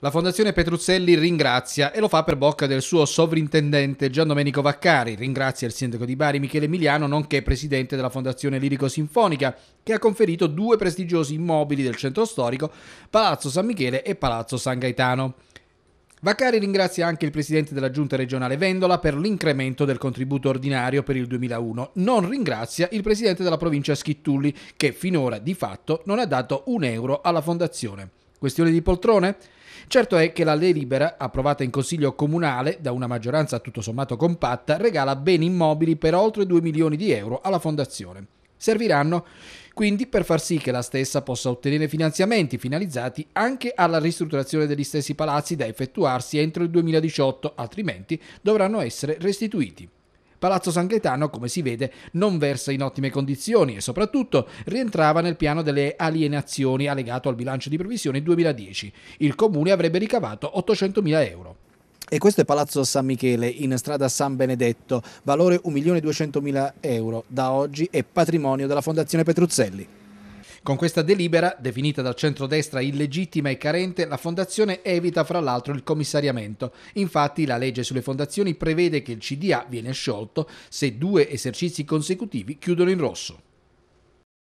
La Fondazione Petruzzelli ringrazia e lo fa per bocca del suo sovrintendente Gian Domenico Vaccari. Ringrazia il sindaco di Bari Michele Emiliano, nonché presidente della Fondazione Lirico Sinfonica, che ha conferito due prestigiosi immobili del centro storico, Palazzo San Michele e Palazzo San Gaetano. Vaccari ringrazia anche il presidente della giunta regionale Vendola per l'incremento del contributo ordinario per il 2001. Non ringrazia il presidente della provincia Schittulli, che finora di fatto non ha dato un euro alla fondazione. Questione di poltrone? Certo è che la delibera, approvata in Consiglio Comunale da una maggioranza tutto sommato compatta, regala beni immobili per oltre 2 milioni di euro alla fondazione. Serviranno quindi per far sì che la stessa possa ottenere finanziamenti finalizzati anche alla ristrutturazione degli stessi palazzi da effettuarsi entro il 2018, altrimenti dovranno essere restituiti. Palazzo San Gaetano, come si vede, non versa in ottime condizioni e soprattutto rientrava nel piano delle alienazioni allegato al bilancio di previsione 2010. Il comune avrebbe ricavato 800.000 euro. E questo è Palazzo San Michele in strada San Benedetto, valore 1.200.000 euro. Da oggi è patrimonio della Fondazione Petruzzelli. Con questa delibera, definita dal centrodestra illegittima e carente, la fondazione evita fra l'altro il commissariamento. Infatti la legge sulle fondazioni prevede che il CDA viene sciolto se due esercizi consecutivi chiudono in rosso.